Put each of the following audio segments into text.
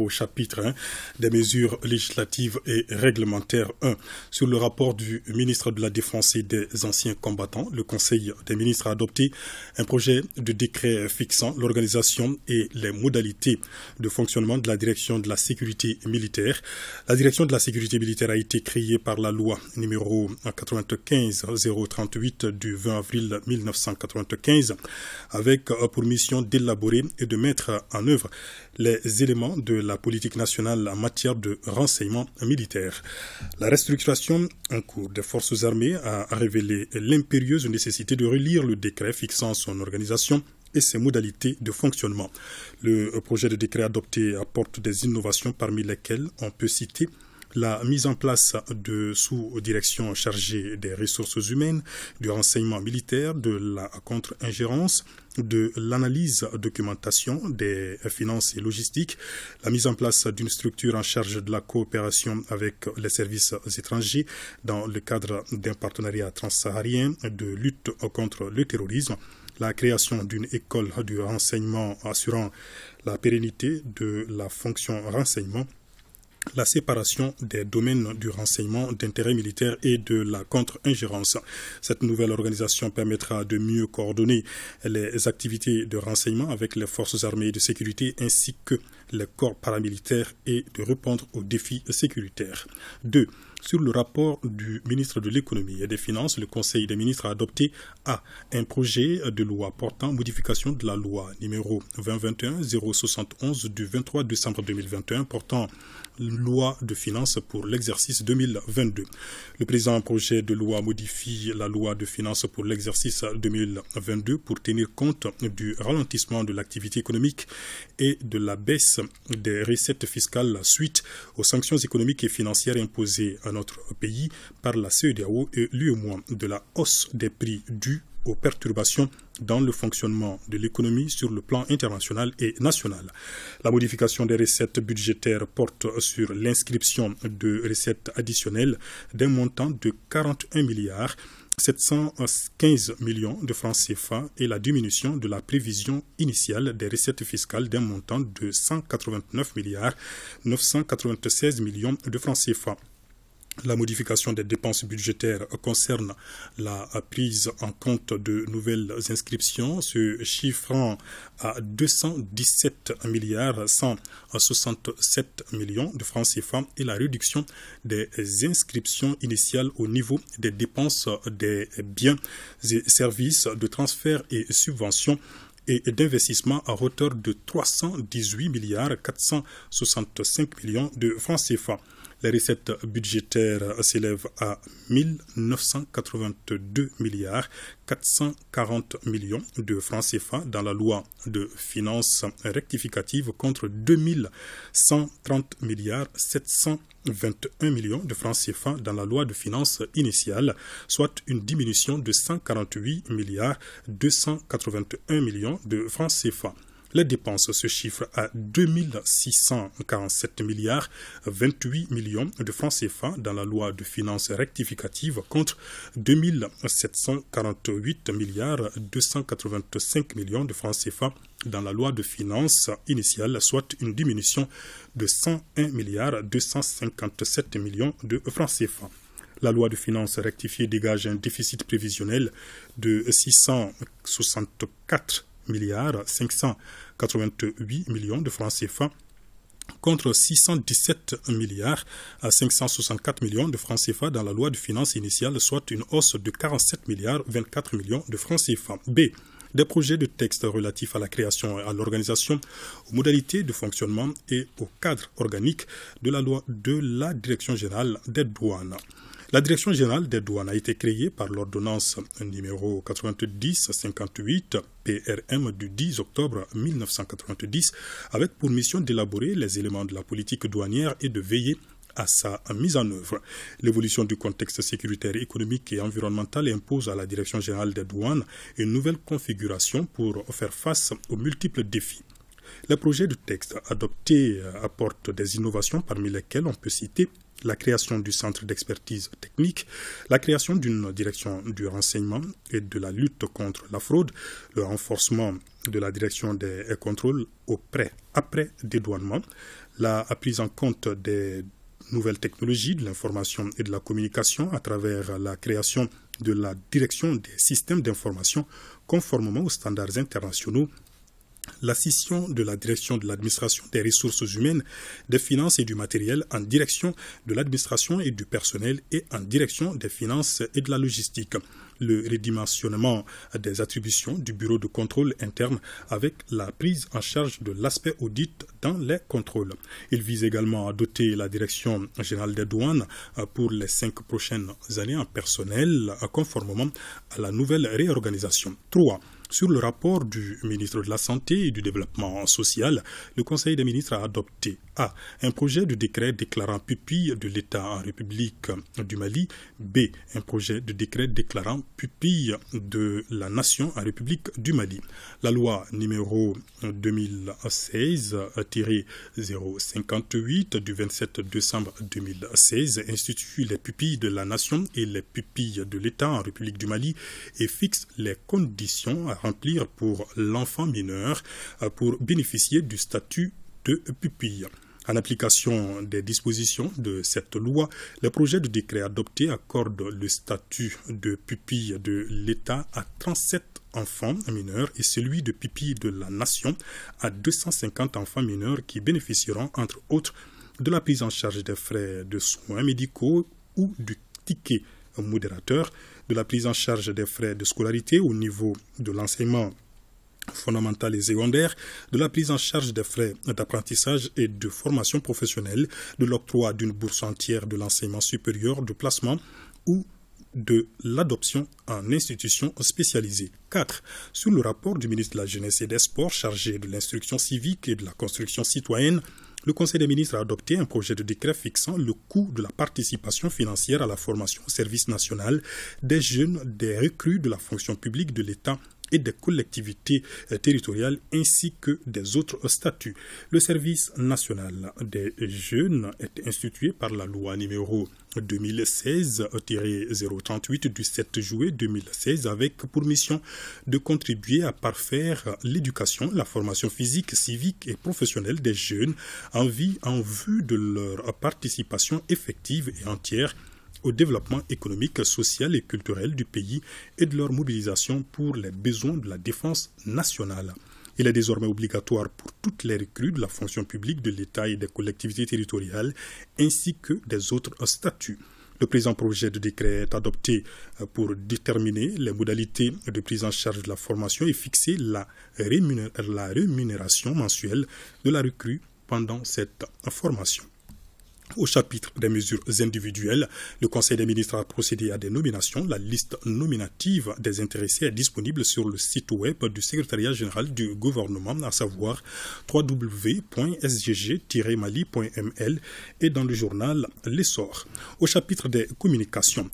au chapitre 1 hein, des mesures législatives et réglementaires 1 sur le rapport du ministre de la Défense et des anciens combattants. Le Conseil des ministres a adopté un projet de décret fixant l'organisation et les modalités de fonctionnement de la direction de la sécurité militaire. La direction de la sécurité militaire a été créée par la loi numéro 95-038 du 20 avril 1995 avec pour mission d'élaborer et de mettre en œuvre les éléments de la politique nationale en matière de renseignement militaire. La restructuration en cours des forces armées a révélé l'impérieuse nécessité de relire le décret fixant son organisation et ses modalités de fonctionnement. Le projet de décret adopté apporte des innovations parmi lesquelles on peut citer la mise en place de sous direction chargée des ressources humaines, du renseignement militaire, de la contre-ingérence, de l'analyse documentation des finances et logistiques, la mise en place d'une structure en charge de la coopération avec les services étrangers dans le cadre d'un partenariat transsaharien de lutte contre le terrorisme, la création d'une école de renseignement assurant la pérennité de la fonction renseignement la séparation des domaines du renseignement d'intérêt militaire et de la contre-ingérence. Cette nouvelle organisation permettra de mieux coordonner les activités de renseignement avec les forces armées de sécurité ainsi que les corps paramilitaires et de répondre aux défis sécuritaires. 2. Sur le rapport du ministre de l'économie et des finances, le Conseil des ministres a adopté A. Un projet de loi portant modification de la loi numéro 2021-071 du 23 décembre 2021 portant loi de finances pour l'exercice 2022. Le présent projet de loi modifie la loi de finances pour l'exercice 2022 pour tenir compte du ralentissement de l'activité économique et de la baisse des recettes fiscales suite aux sanctions économiques et financières imposées à notre pays par la CEDAO e et moins de la hausse des prix dus aux perturbations dans le fonctionnement de l'économie sur le plan international et national. La modification des recettes budgétaires porte sur l'inscription de recettes additionnelles d'un montant de 41 milliards 715 millions de francs CFA et la diminution de la prévision initiale des recettes fiscales d'un montant de 189 milliards 996 millions de francs CFA. La modification des dépenses budgétaires concerne la prise en compte de nouvelles inscriptions, se chiffrant à 217 milliards 167 millions de francs CFA et la réduction des inscriptions initiales au niveau des dépenses des biens et services de transfert et subventions et d'investissement à hauteur de 318 milliards 465 millions de francs CFA. Les recettes budgétaires s'élèvent à 1982 milliards 440 millions de francs CFA dans la loi de finances rectificative contre 2130 milliards 721 millions de francs CFA dans la loi de finances initiale, soit une diminution de 148 milliards 281 millions de francs CFA. Les dépenses se chiffrent à 2647 milliards 28 millions de francs CFA dans la loi de finances rectificative contre 2748 milliards 285 millions de francs CFA dans la loi de finances initiale, soit une diminution de 101 milliards 257 millions de francs CFA. La loi de finances rectifiée dégage un déficit prévisionnel de 664 milliards 588 millions de francs CFA contre 617 milliards à 564 millions de francs CFA dans la loi de finances initiale, soit une hausse de 47 milliards 24 millions de francs CFA. B des projets de texte relatifs à la création et à l'organisation, aux modalités de fonctionnement et au cadre organique de la loi de la Direction générale des douanes. La direction générale des douanes a été créée par l'ordonnance numéro 90-58 PRM du 10 octobre 1990 avec pour mission d'élaborer les éléments de la politique douanière et de veiller à sa mise en œuvre. L'évolution du contexte sécuritaire, économique et environnemental impose à la Direction générale des douanes une nouvelle configuration pour faire face aux multiples défis. Les projets de texte adoptés apportent des innovations parmi lesquelles on peut citer la création du centre d'expertise technique, la création d'une direction du renseignement et de la lutte contre la fraude, le renforcement de la direction des contrôles auprès, après dédouanement, la prise en compte des nouvelles technologies de l'information et de la communication à travers la création de la direction des systèmes d'information conformément aux standards internationaux la scission de la direction de l'administration des ressources humaines, des finances et du matériel en direction de l'administration et du personnel et en direction des finances et de la logistique le redimensionnement des attributions du bureau de contrôle interne avec la prise en charge de l'aspect audit dans les contrôles. Il vise également à doter la direction générale des douanes euh, pour les cinq prochaines années en personnel euh, conformément à la nouvelle réorganisation. 3. Sur le rapport du ministre de la Santé et du Développement social, le Conseil des ministres a adopté A. Un projet de décret déclarant pupille de l'État en République du Mali. B. Un projet de décret déclarant pupille de la nation en République du Mali. La loi numéro 2016-058 du 27 décembre 2016 institue les pupilles de la nation et les pupilles de l'État en République du Mali et fixe les conditions remplir pour l'enfant mineur euh, pour bénéficier du statut de pupille. En application des dispositions de cette loi, le projet de décret adopté accorde le statut de pupille de l'État à 37 enfants mineurs et celui de pupille de la nation à 250 enfants mineurs qui bénéficieront entre autres de la prise en charge des frais de soins médicaux ou du ticket modérateur de la prise en charge des frais de scolarité au niveau de l'enseignement fondamental et secondaire, de la prise en charge des frais d'apprentissage et de formation professionnelle, de l'octroi d'une bourse entière de l'enseignement supérieur, de placement ou de l'adoption en institution spécialisée. 4. Sur le rapport du ministre de la Jeunesse et des Sports chargé de l'instruction civique et de la construction citoyenne le Conseil des ministres a adopté un projet de décret fixant le coût de la participation financière à la formation au service national des jeunes des recrues de la fonction publique de l'État et des collectivités euh, territoriales ainsi que des autres statuts. Le service national des jeunes est institué par la loi numéro 2016-038 du 7 juillet 2016 avec pour mission de contribuer à parfaire l'éducation, la formation physique, civique et professionnelle des jeunes en vie en vue de leur participation effective et entière au développement économique, social et culturel du pays et de leur mobilisation pour les besoins de la défense nationale. Il est désormais obligatoire pour toutes les recrues de la fonction publique de l'État et des collectivités territoriales, ainsi que des autres statuts. Le présent projet de décret est adopté euh, pour déterminer les modalités de prise en charge de la formation et fixer la, rémunération mensuelle de la recrue pendant cette formation. Au chapitre des mesures individuelles, le Conseil des ministres a procédé à des nominations. La liste nominative des intéressés est disponible sur le site web du secrétariat général du gouvernement, à savoir www.sgg-mali.ml et dans le journal L'Essor. Au chapitre des communications,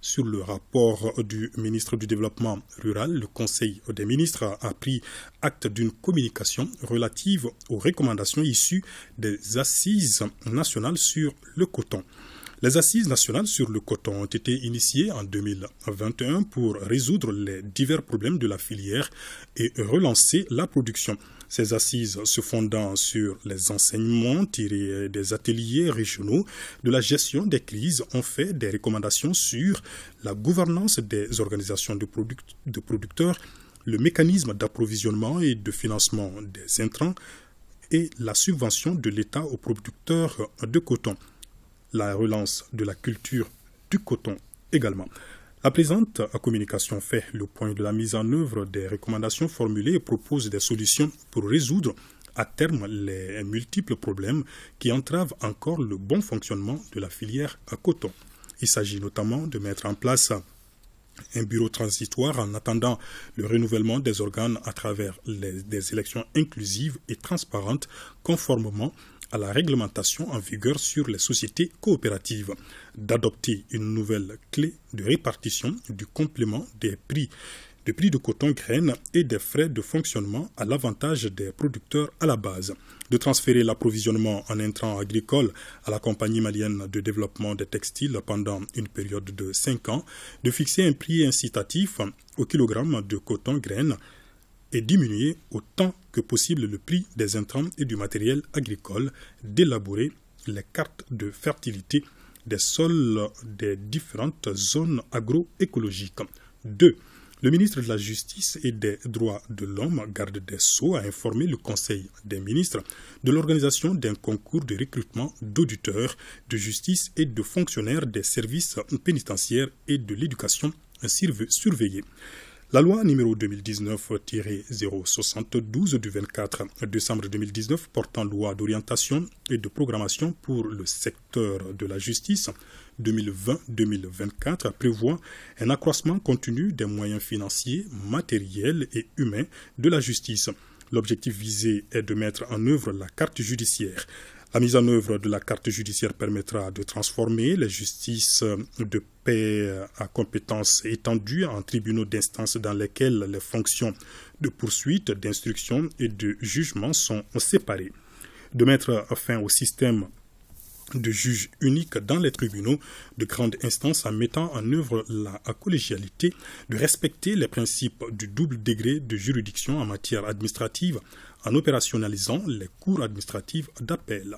sur le rapport du ministre du Développement rural, le Conseil des ministres a pris acte d'une communication relative aux recommandations issues des assises nationales sur le coton. Les assises nationales sur le coton ont été initiées en 2021 pour résoudre les divers problèmes de la filière et relancer la production. Ces assises se fondant sur les enseignements tirés des ateliers régionaux de la gestion des crises ont fait des recommandations sur la gouvernance des organisations de, de producteurs, le mécanisme d'approvisionnement et de financement des intrants et la subvention de l'État aux producteurs de coton, la relance de la culture du coton également. La présente communication fait le point de la mise en œuvre des recommandations formulées et propose des solutions pour résoudre à terme les multiples problèmes qui entravent encore le bon fonctionnement de la filière à coton. Il s'agit notamment de mettre en place un bureau transitoire en attendant le renouvellement des organes à travers des élections inclusives et transparentes conformément à la réglementation en vigueur sur les sociétés coopératives, d'adopter une nouvelle clé de répartition du complément des prix de prix de coton graine et des frais de fonctionnement à l'avantage des producteurs à la base, de transférer l'approvisionnement en intrants agricoles à la compagnie malienne de développement des textiles pendant une période de 5 ans, de fixer un prix incitatif au kilogramme de coton graine et diminuer autant que possible le prix des intrants et du matériel agricole, d'élaborer les cartes de fertilité des sols des différentes zones agroécologiques. 2. Le ministre de la Justice et des Droits de l'Homme, garde des Sceaux, a informé le Conseil des ministres de l'organisation d'un concours de recrutement d'auditeurs de justice et de fonctionnaires des services pénitentiaires et de l'éducation surveillés. La loi numéro 2019-072 du 24 décembre 2019 portant loi d'orientation et de programmation pour le secteur de la justice 2020-2024 prévoit un accroissement continu des moyens financiers, matériels et humains de la justice. L'objectif visé est de mettre en œuvre la carte judiciaire. La mise en œuvre de la carte judiciaire permettra de transformer la justice de paix à compétences étendues en tribunaux d'instance dans lesquels les fonctions de poursuite, d'instruction et de jugement sont séparées. De mettre fin au système de juge unique dans les tribunaux de grande instance en mettant en œuvre la collégialité, de respecter les principes du double degré de juridiction en matière administrative, en opérationnalisant les cours administratives d'appel.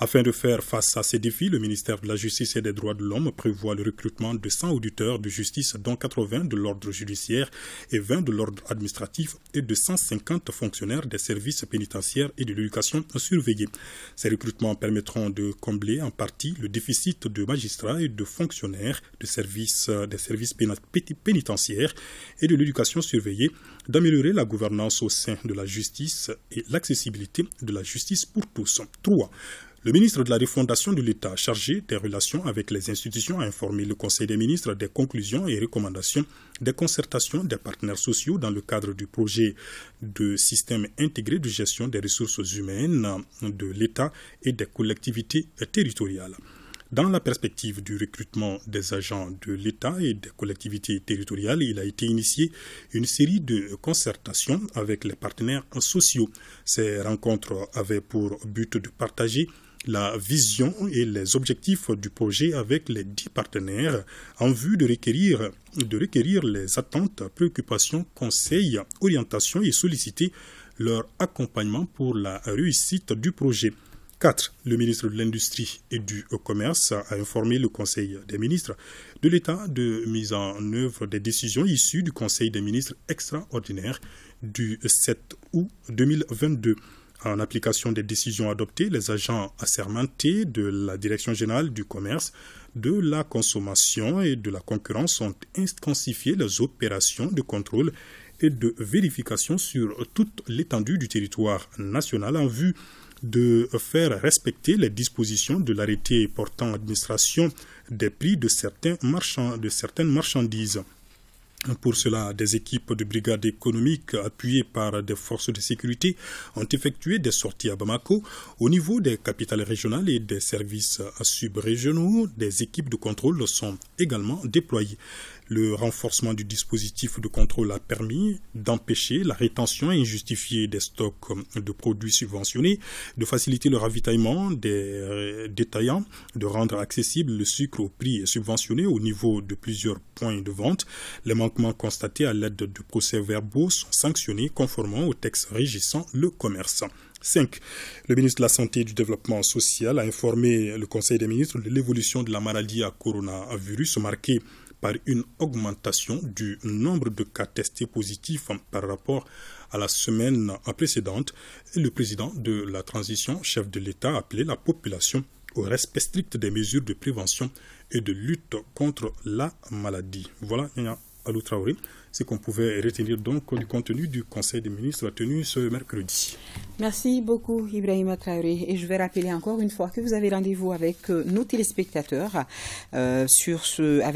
Afin de faire face à ces défis, le ministère de la Justice et des Droits de l'Homme prévoit le recrutement de 100 auditeurs de justice, dont 80 de l'ordre judiciaire et 20 de l'ordre administratif et de 150 fonctionnaires des services pénitentiaires et de l'éducation surveillée. Ces recrutements permettront de combler en partie le déficit de magistrats et de fonctionnaires de services, des services pénitentiaires et de l'éducation surveillée, d'améliorer la gouvernance au sein de la justice et l'accessibilité de la justice pour tous. 3. Le ministre de la Réfondation de l'État chargé des relations avec les institutions a informé le Conseil des ministres des conclusions et recommandations des concertations des partenaires sociaux dans le cadre du projet de système intégré de gestion des ressources humaines de l'État et des collectivités territoriales. Dans la perspective du recrutement des agents de l'État et des collectivités territoriales, il a été initié une série de concertations avec les partenaires sociaux. Ces rencontres avaient pour but de partager la vision et les objectifs du projet avec les dix partenaires en vue de requérir, les attentes, préoccupations, conseils, orientations et solliciter leur accompagnement pour la réussite du projet. 4. Le ministre de l'Industrie et du Commerce a informé le Conseil des ministres de l'état de mise en œuvre des décisions issues du Conseil des ministres extraordinaire du 7 août 2022. En application des décisions adoptées, les agents assermentés de la Direction générale du commerce, de la consommation et de la concurrence ont intensifié les opérations de contrôle et de vérification sur toute l'étendue du territoire national en vue de faire respecter les dispositions de l'arrêté portant administration des prix de, certains de certaines marchandises. Pour cela, des équipes de brigades économiques appuyées par des forces de sécurité ont effectué des sorties à Bamako. Au niveau des capitales régionales et des services subrégionaux, des équipes de contrôle sont également déployées. Le renforcement du dispositif de contrôle a permis d'empêcher la rétention injustifiée des stocks de produits subventionnés, de faciliter le ravitaillement des euh, détaillants, de rendre accessible le sucre au prix subventionné au niveau de plusieurs points de vente. Les manquements constatés à l'aide de procès-verbaux sont sanctionnés conformément aux textes régissant le commerce. 5. Le ministre de la Santé et du Développement social a informé le Conseil des ministres de l'évolution de la maladie à coronavirus marquée par une augmentation du nombre de cas testés positifs par rapport à la semaine précédente. Le président de la transition, chef de l'État, a appelé la population au respect strict des mesures de prévention et de lutte contre la maladie. Voilà, à Alou Traoré, ce qu'on pouvait retenir donc du contenu du Conseil des ministres tenu ce mercredi. Merci beaucoup Ibrahim Traoré et je vais rappeler encore une fois que vous avez rendez-vous avec euh, nos téléspectateurs euh, sur ce